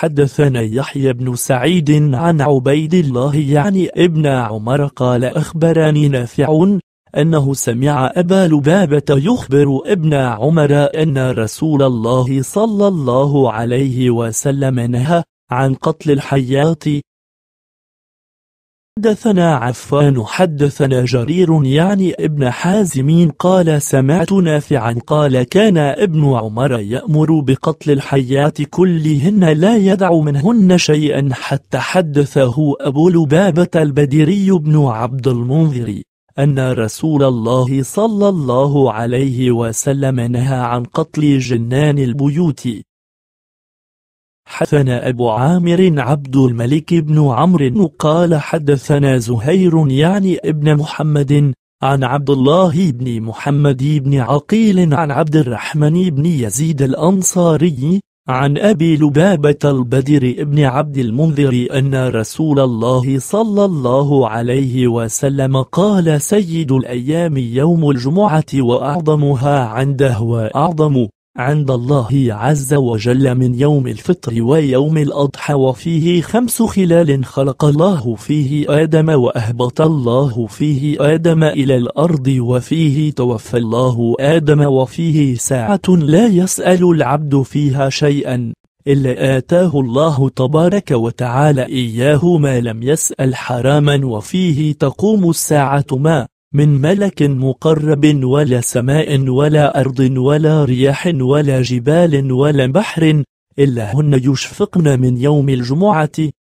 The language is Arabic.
حدثنا يحيى بن سعيد عن عبيد الله يعني ابن عمر قال أخبرني نافع أنه سمع أبا لبابة يخبر ابن عمر أن رسول الله صلى الله عليه وسلم نهى عن قتل الحيات حدثنا عفان حدثنا جرير يعني ابن حازم قال سمعت نافعا قال كان ابن عمر يأمر بقتل الحيات كلهن لا يدع منهن شيئا حتى حدثه أبو لبابة البدري بن عبد المنذر أن رسول الله صلى الله عليه وسلم نهى عن قتل جنان البيوت حدثنا أبو عامر عبد الملك بن عمرو قال حدثنا زهير يعني ابن محمد عن عبد الله بن محمد بن عقيل عن عبد الرحمن بن يزيد الأنصاري عن أبي لبابة البدر بن عبد المنذر أن رسول الله صلى الله عليه وسلم قال سيد الأيام يوم الجمعة وأعظمها عنده وأعظم عند الله عز وجل من يوم الفطر ويوم الأضحى وفيه خمس خلال خلق الله فيه آدم وأهبط الله فيه آدم إلى الأرض وفيه توفى الله آدم وفيه ساعة لا يسأل العبد فيها شيئا إلا آتاه الله تبارك وتعالى إياه ما لم يسأل حراما وفيه تقوم الساعة ما من ملك مقرب ولا سماء ولا أرض ولا رياح ولا جبال ولا بحر إلا هن يشفقن من يوم الجمعة